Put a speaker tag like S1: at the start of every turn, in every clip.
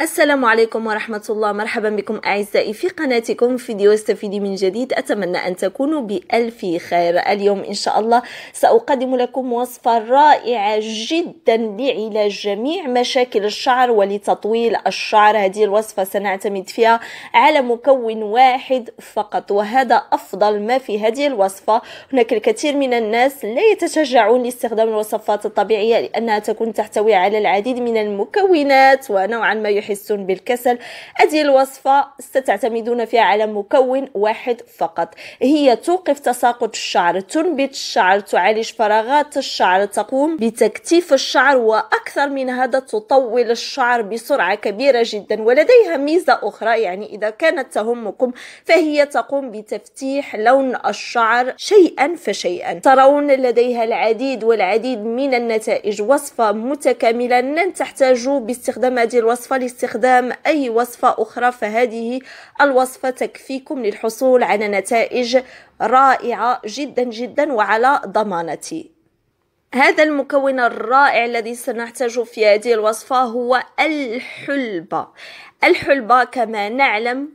S1: السلام عليكم ورحمة الله مرحبا بكم أعزائي في قناتكم فيديو استفيدي من جديد أتمنى أن تكونوا بألف خير اليوم إن شاء الله سأقدم لكم وصفة رائعة جدا لعلاج جميع مشاكل الشعر ولتطويل الشعر هذه الوصفة سنعتمد فيها على مكون واحد فقط وهذا أفضل ما في هذه الوصفة هناك الكثير من الناس لا يتشجعون لاستخدام الوصفات الطبيعية لأنها تكون تحتوي على العديد من المكونات ونوعا ما يحب يحسون بالكسل هذه الوصفة ستعتمدون فيها على مكون واحد فقط هي توقف تساقط الشعر تنبت الشعر تعالج فراغات الشعر تقوم بتكتيف الشعر وأكثر من هذا تطول الشعر بسرعة كبيرة جدا ولديها ميزة أخرى يعني إذا كانت تهمكم فهي تقوم بتفتيح لون الشعر شيئا فشيئا ترون لديها العديد والعديد من النتائج وصفة متكاملة لن تحتاجوا باستخدام هذه الوصفة استخدام أي وصفة أخرى فهذه الوصفة تكفيكم للحصول على نتائج رائعة جدا جدا وعلى ضمانتي هذا المكون الرائع الذي سنحتاج في هذه الوصفة هو الحلبة الحلبة كما نعلم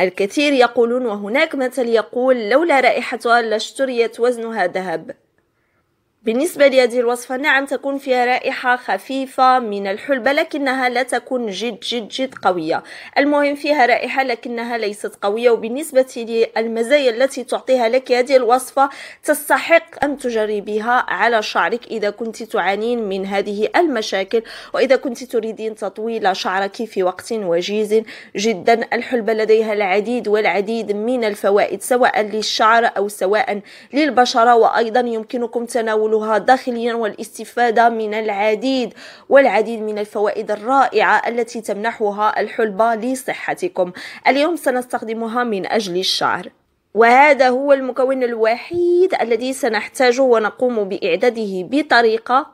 S1: الكثير يقولون وهناك مثل يقول لولا رائحتها لاشتريت وزنها ذهب بالنسبة لهذه الوصفة نعم تكون فيها رائحة خفيفة من الحلبة لكنها لا تكون جد جد جد قوية المهم فيها رائحة لكنها ليست قوية وبالنسبة للمزايا التي تعطيها لك هذه الوصفة تستحق أن تجربيها على شعرك إذا كنت تعانين من هذه المشاكل وإذا كنت تريدين تطويل شعرك في وقت وجيز جدا الحلبة لديها العديد والعديد من الفوائد سواء للشعر أو سواء للبشرة وأيضا يمكنكم تناول تحملها داخليا والاستفادة من العديد والعديد من الفوائد الرائعة التي تمنحها الحلبة لصحتكم اليوم سنستخدمها من أجل الشعر وهذا هو المكون الوحيد الذي سنحتاجه ونقوم بإعداده بطريقة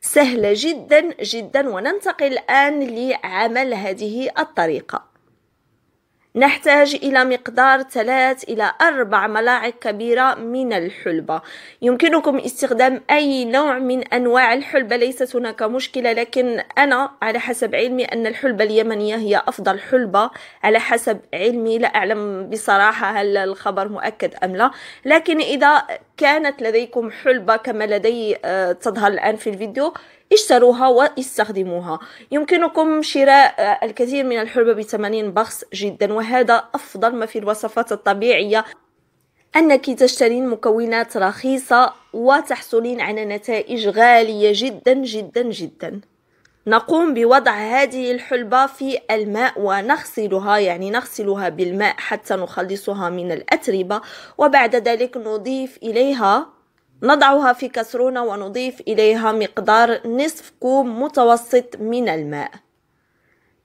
S1: سهلة جدا جدا وننتقل الآن لعمل هذه الطريقة نحتاج إلى مقدار 3 إلى 4 ملاعق كبيرة من الحلبة يمكنكم استخدام أي نوع من أنواع الحلبة ليست هناك مشكلة لكن أنا على حسب علمي أن الحلبة اليمنية هي أفضل حلبة على حسب علمي لا أعلم بصراحة هل الخبر مؤكد أم لا لكن إذا كانت لديكم حلبة كما لدي آه، تظهر الآن في الفيديو اشتروها واستخدموها يمكنكم شراء آه، الكثير من الحلبة بثمانين بخس جدا وهذا أفضل ما في الوصفات الطبيعية أنك تشترين مكونات رخيصة وتحصلين على نتائج غالية جدا جدا جدا نقوم بوضع هذه الحلبة في الماء ونغسلها يعني نغسلها بالماء حتى نخلصها من الأتربة وبعد ذلك نضيف إليها نضعها في كسرونة ونضيف إليها مقدار نصف كوب متوسط من الماء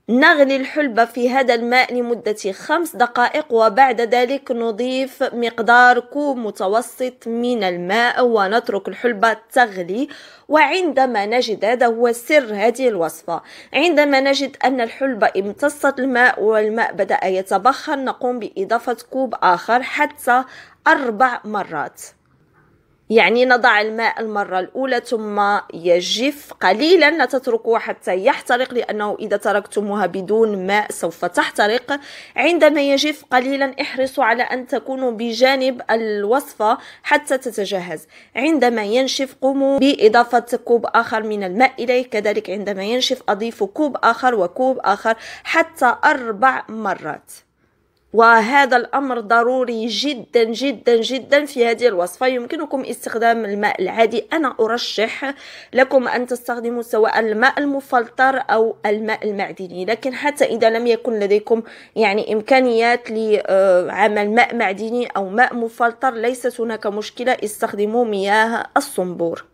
S1: نغلي الحلبة في هذا الماء لمدة خمس دقائق وبعد ذلك نضيف مقدار كوب متوسط من الماء ونترك الحلبة تغلي وعندما نجد هذا هو سر هذه الوصفة عندما نجد أن الحلبة امتصت الماء والماء بدأ يتبخر نقوم بإضافة كوب آخر حتى أربع مرات يعني نضع الماء المرة الأولى ثم يجف قليلا لا تتركوه حتى يحترق لأنه إذا تركتموها بدون ماء سوف تحترق عندما يجف قليلا احرصوا على أن تكونوا بجانب الوصفة حتى تتجهز عندما ينشف قوموا بإضافة كوب آخر من الماء إليه كذلك عندما ينشف أضيفوا كوب آخر وكوب آخر حتى أربع مرات وهذا الأمر ضروري جدا جدا جدا في هذه الوصفة يمكنكم استخدام الماء العادي أنا أرشح لكم أن تستخدموا سواء الماء المفلتر أو الماء المعدني لكن حتى إذا لم يكن لديكم يعني إمكانيات لعمل ماء معدني أو ماء مفلتر ليست هناك مشكلة استخدموا مياه الصنبور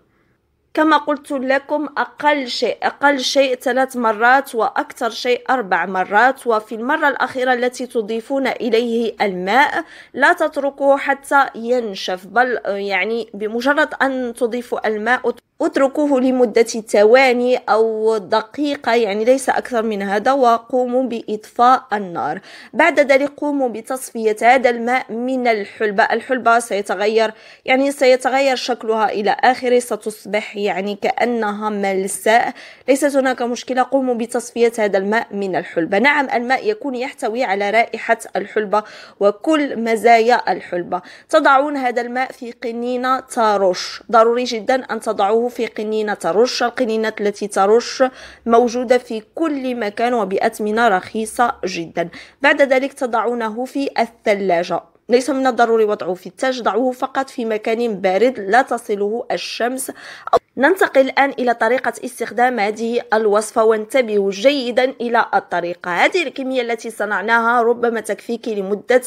S1: كما قلت لكم أقل شيء أقل شيء ثلاث مرات وأكثر شيء أربع مرات وفي المرة الأخيرة التي تضيفون إليه الماء لا تتركوه حتى ينشف بل يعني بمجرد أن تضيفوا الماء اتركوه لمدة ثواني أو دقيقة يعني ليس أكثر من هذا وقوموا بإطفاء النار بعد ذلك قوموا بتصفية هذا الماء من الحلبة الحلبة سيتغير يعني سيتغير شكلها إلى آخره ستصبح يعني كأنها ملساء ليست هناك مشكلة قوموا بتصفية هذا الماء من الحلبة نعم الماء يكون يحتوي على رائحة الحلبة وكل مزايا الحلبة تضعون هذا الماء في قنينة ترش ضروري جدا أن تضعوه في قنينة رش القنينة التي ترش موجودة في كل مكان وبأثمنة رخيصة جدا بعد ذلك تضعونه في الثلاجة ليس من الضروري وضعه في التاج ضعوه فقط في مكان بارد لا تصله الشمس أو ننتقل الآن إلى طريقة استخدام هذه الوصفة وانتبهوا جيدا إلى الطريقة هذه الكمية التي صنعناها ربما تكفيك لمدة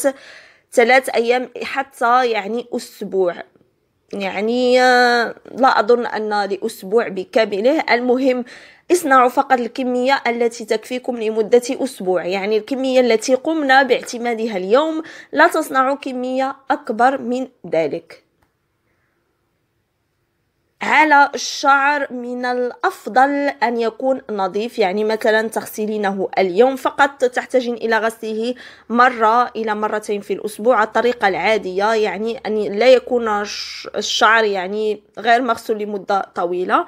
S1: ثلاث أيام حتى يعني أسبوع يعني آه، لا أظن أن لأسبوع بكامله المهم اصنعوا فقط الكمية التي تكفيكم لمدة أسبوع يعني الكمية التي قمنا باعتمادها اليوم لا تصنعوا كمية أكبر من ذلك على الشعر من الأفضل أن يكون نظيف يعني مثلا تغسلينه اليوم فقط تحتاجين إلى غسله مرة إلى مرتين في الأسبوع الطريقة العادية يعني أن لا يكون الشعر يعني غير مغسول لمدة طويلة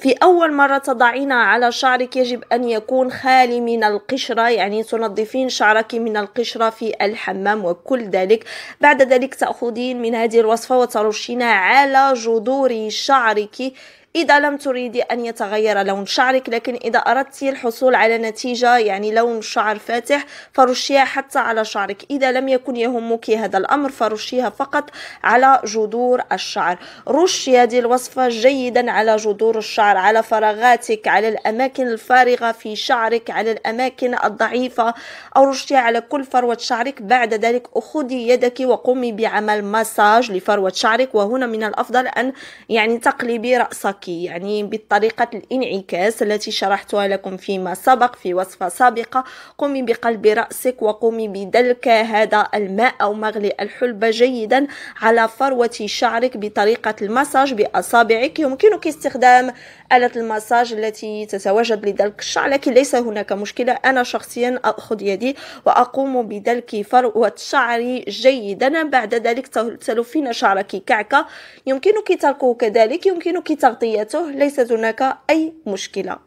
S1: في أول مرة تضعين على شعرك يجب أن يكون خالي من القشرة يعني تنظفين شعرك من القشرة في الحمام وكل ذلك بعد ذلك تأخذين من هذه الوصفة وترشينها على جذور شعرك إذا لم تريدي أن يتغير لون شعرك لكن إذا أردت الحصول على نتيجة يعني لون شعر فاتح فرشيها حتى على شعرك إذا لم يكن يهمك هذا الأمر فرشيها فقط على جذور الشعر رشي هذه الوصفة جيدا على جذور الشعر على فراغاتك على الأماكن الفارغة في شعرك على الأماكن الضعيفة أو رشيها على كل فروة شعرك بعد ذلك أخذي يدك وقومي بعمل مساج لفروة شعرك وهنا من الأفضل أن يعني تقلبي رأسك الذكي يعني بطريقة الانعكاس التي شرحتها لكم فيما سبق في وصفة سابقة قومي بقلب رأسك وقومي بدلك هذا الماء أو مغلي الحلبة جيدا على فروة شعرك بطريقة المساج بأصابعك يمكنك استخدام آلة المساج التي تتواجد لدلك الشعر لكن ليس هناك مشكلة أنا شخصيا أخذ يدي وأقوم بدلك فروة شعري جيدا بعد ذلك تلفين شعرك كعكة يمكنك تركه كذلك يمكنك تغطيته ليست هناك أي مشكلة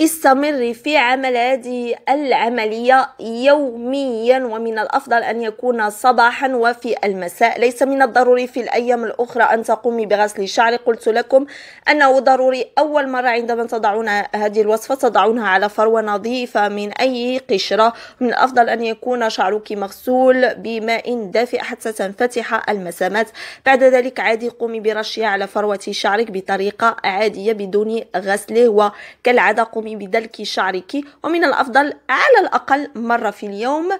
S1: استمري في عمل هذه العملية يوميا ومن الأفضل أن يكون صباحا وفي المساء ليس من الضروري في الأيام الأخرى أن تقومي بغسل شعرك قلت لكم أنه ضروري أول مرة عندما تضعون هذه الوصفة تضعونها على فروة نظيفة من أي قشرة من الأفضل أن يكون شعرك مغسول بماء دافئ حتى تنفتح المسامات بعد ذلك عادي قومي برشها على فروة شعرك بطريقة عادية بدون غسله وكالعادة قومي تقومي بدلك شعرك ومن الأفضل على الأقل مرة في اليوم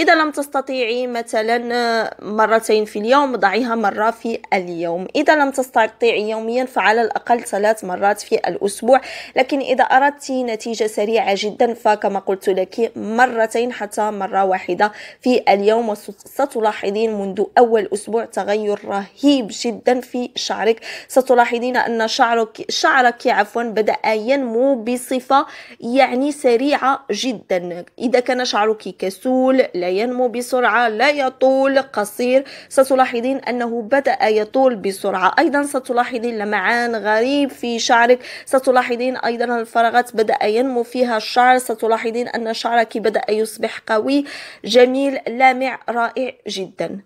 S1: إذا لم تستطيعي مثلا آه، مرتين في اليوم ضعيها مرة في اليوم إذا لم تستطيعي يوميا فعلى الأقل ثلاث مرات في الأسبوع لكن إذا أردت نتيجة سريعة جدا فكما قلت لك مرتين حتى مرة واحدة في اليوم وستلاحظين منذ أول أسبوع تغير رهيب جدا في شعرك ستلاحظين أن شعرك شعرك عفوا بدأ ينمو بصفة يعني سريعة جدا إذا كان شعرك كسول لا ينمو بسرعة لا يطول قصير ستلاحظين أنه بدأ يطول بسرعة أيضا ستلاحظين لمعان غريب في شعرك ستلاحظين أيضا الفراغات بدأ ينمو فيها الشعر ستلاحظين أن شعرك بدأ يصبح قوي جميل لامع رائع جدا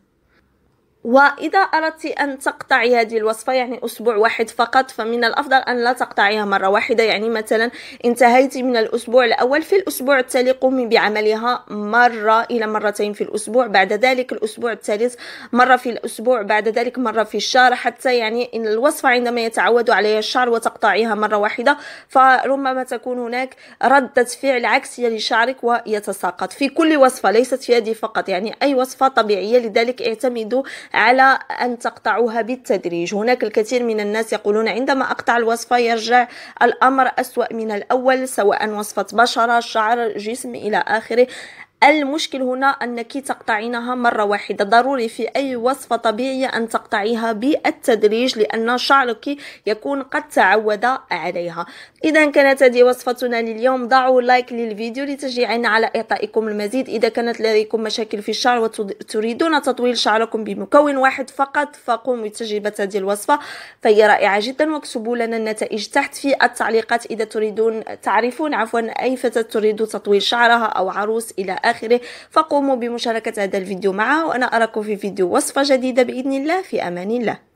S1: وإذا أردت أن تقطعي هذه الوصفة يعني أسبوع واحد فقط فمن الأفضل أن لا تقطعيها مرة واحدة يعني مثلا انتهيت من الأسبوع الأول في الأسبوع التالي قومي بعملها مرة إلى مرتين في الأسبوع بعد ذلك الأسبوع الثالث مرة في الأسبوع بعد ذلك مرة في الشهر حتى يعني إن الوصفة عندما يتعود عليها الشعر وتقطعيها مرة واحدة فربما تكون هناك ردة فعل عكسية لشعرك ويتساقط في كل وصفة ليست في هذه فقط يعني أي وصفة طبيعية لذلك اعتمدوا على أن تقطعوها بالتدريج هناك الكثير من الناس يقولون عندما أقطع الوصفة يرجع الأمر أسوأ من الأول سواء وصفة بشرة شعر جسم إلى آخره المشكل هنا أنك تقطعينها مرة واحدة ضروري في أي وصفة طبيعية أن تقطعيها بالتدريج لأن شعرك يكون قد تعود عليها إذا كانت هذه وصفتنا لليوم ضعوا لايك للفيديو لتشجيعنا على إعطائكم المزيد إذا كانت لديكم مشاكل في الشعر وتريدون تطويل شعركم بمكون واحد فقط فقوموا بتجربة هذه الوصفة فهي رائعة جدا واكتبوا لنا النتائج تحت في التعليقات إذا تريدون تعرفون عفوا أي فتاة تريد تطويل شعرها أو عروس إلى آخره آخره فقوموا بمشاركة هذا الفيديو معه وأنا أراكم في فيديو وصفة جديدة بإذن الله في أمان الله